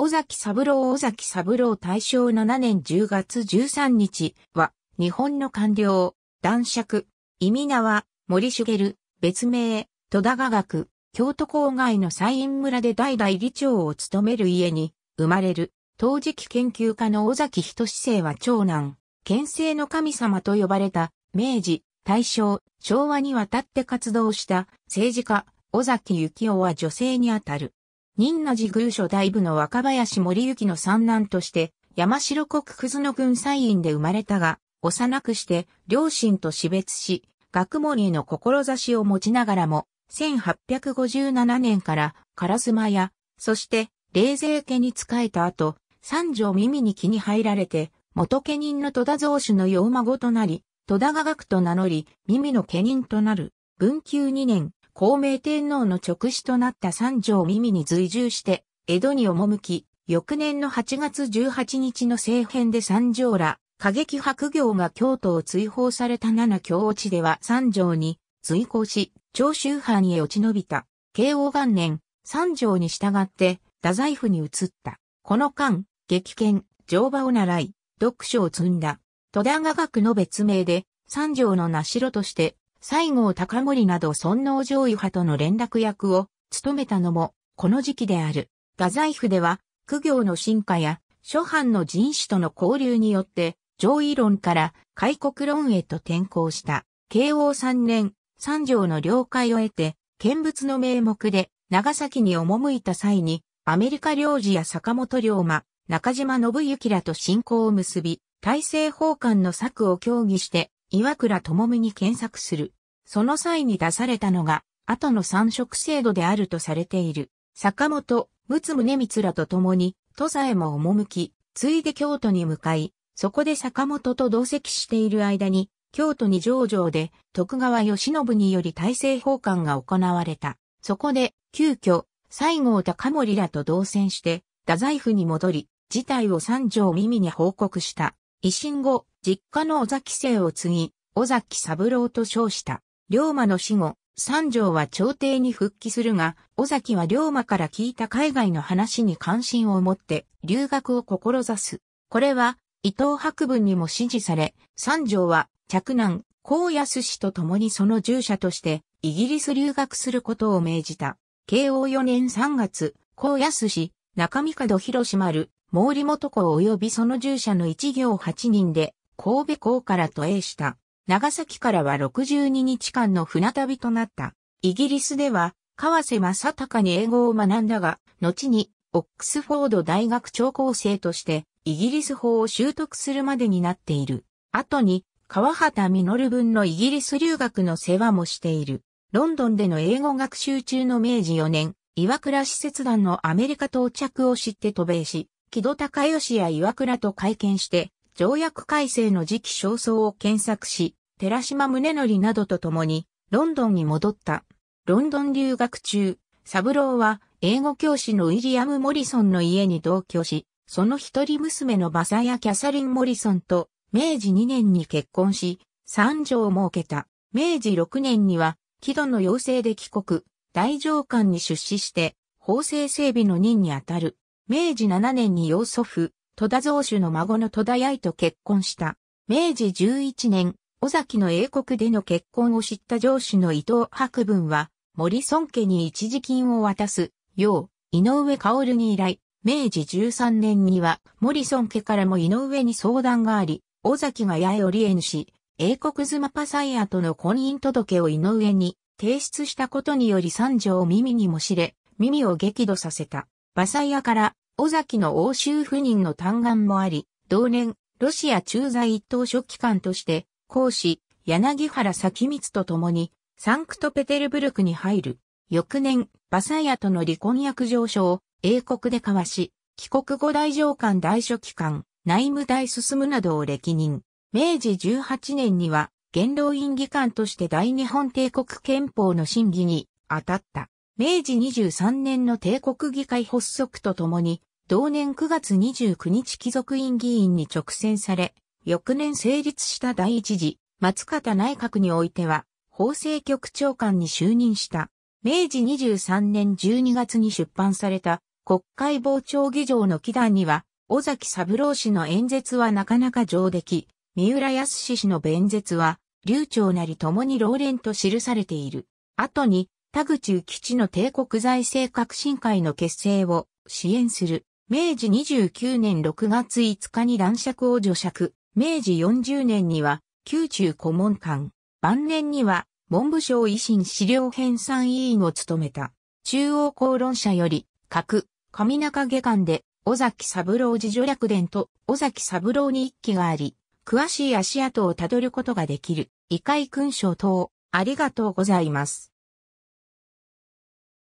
尾崎三郎尾崎三郎大正7年10月13日は、日本の官僚、男爵、意味名は、森茂、別名、戸田雅学、京都郊外の西院村で代々理長を務める家に、生まれる、陶磁器研究家の尾崎志生は長男、県政の神様と呼ばれた、明治、大正、昭和にわたって活動した政治家、尾崎幸雄は女性にあたる。仁和寺宮所大部の若林森幸の三男として、山城国葛の軍祭院で生まれたが、幼くして両親と死別し、学問への志を持ちながらも、1857年から唐妻や、そして冷泉家に仕えた後、三条耳に気に入られて、元家人の戸田蔵主の養孫となり、戸田雅学と名乗り、耳の家人となる、文久二年、孔明天皇の直使となった三条耳に随従して、江戸に赴き、翌年の8月18日の政変で三条ら、過激白行が京都を追放された七京落ちでは三条に追行し、長州藩へ落ち延びた。慶応元年、三条に従って、太宰府に移った。この間、激剣、乗馬を習い、読書を積んだ。戸田雅学の別名で、三条の名城として、西郷隆盛など尊王攘夷派との連絡役を務めたのもこの時期である。太宰府では、苦行の進化や諸藩の人種との交流によって、上位論から開国論へと転向した。慶応3年、三条の了解を得て、見物の名目で長崎に赴いた際に、アメリカ領事や坂本龍馬、中島信行らと親交を結び、大政奉還の策を協議して、岩倉智美に検索する。その際に出されたのが、後の三色制度であるとされている、坂本、陸宗光らと共に、土佐へも赴き、ついで京都に向かい、そこで坂本と同席している間に、京都に上場で徳川義信により大政奉還が行われた。そこで、急遽、西郷隆盛らと同戦して、太宰府に戻り、事態を三条耳に報告した。維新後、実家の尾崎姓を継ぎ、尾崎三郎と称した。龍馬の死後、三条は朝廷に復帰するが、尾崎は龍馬から聞いた海外の話に関心を持って留学を志す。これは伊藤博文にも支持され、三条は嫡男、高安氏と共にその従者としてイギリス留学することを命じた。慶応4年3月、高安氏、中見門広丸、毛利元子及びその従者の一行8人で神戸港から渡英した。長崎からは62日間の船旅となった。イギリスでは、川瀬正隆に英語を学んだが、後に、オックスフォード大学聴講生として、イギリス法を習得するまでになっている。後に、川畑実文のイギリス留学の世話もしている。ロンドンでの英語学習中の明治4年、岩倉使節団のアメリカ到着を知って渡米し、木戸隆義や岩倉と会見して、条約改正の時期焦燥を検索し、寺島宗則などと共に、ロンドンに戻った。ロンドン留学中、サブローは、英語教師のウィリアム・モリソンの家に同居し、その一人娘のバサヤ・キャサリン・モリソンと、明治2年に結婚し、三女を設けた。明治6年には、木戸の要請で帰国、大上官に出資して、法制整備の任にあたる。明治7年に養祖父、戸田蔵主の孫の戸田八重と結婚した。明治11年、尾崎の英国での結婚を知った上司の伊藤博文は、森孫家に一時金を渡す、よう、井上薫に依頼、明治13年には、森孫家からも井上に相談があり、尾崎が八重を離縁し、英国妻パサイアとの婚姻届を井上に提出したことにより三条を耳にも知れ、耳を激怒させた。パサイアから尾崎の欧州赴任の嘆願もあり、同年、ロシア駐在一等書記官として、講師、柳原咲光と共に、サンクトペテルブルクに入る。翌年、バサヤとの離婚約上書を英国で交わし、帰国後大上官大書記官、内務大進むなどを歴任。明治18年には、元老院議官として大日本帝国憲法の審議に当たった。明治23年の帝国議会発足とともに、同年9月29日貴族院議員に直選され、翌年成立した第一次、松方内閣においては、法制局長官に就任した。明治23年12月に出版された国会傍聴議場の議談には、尾崎三郎氏の演説はなかなか上出来、三浦康氏の弁説は、流暢なり共に老練と記されている。後に、田口幸吉の帝国財政革新会の結成を支援する明治29年6月5日に男爵を除爵、明治40年には宮中顧問官、晩年には文部省維新資料編纂委員を務めた、中央公論者より、各、上中下官で、尾崎三郎自助略伝と尾崎三郎に一記があり、詳しい足跡をたどることができる、異界勲章等、ありがとうございます。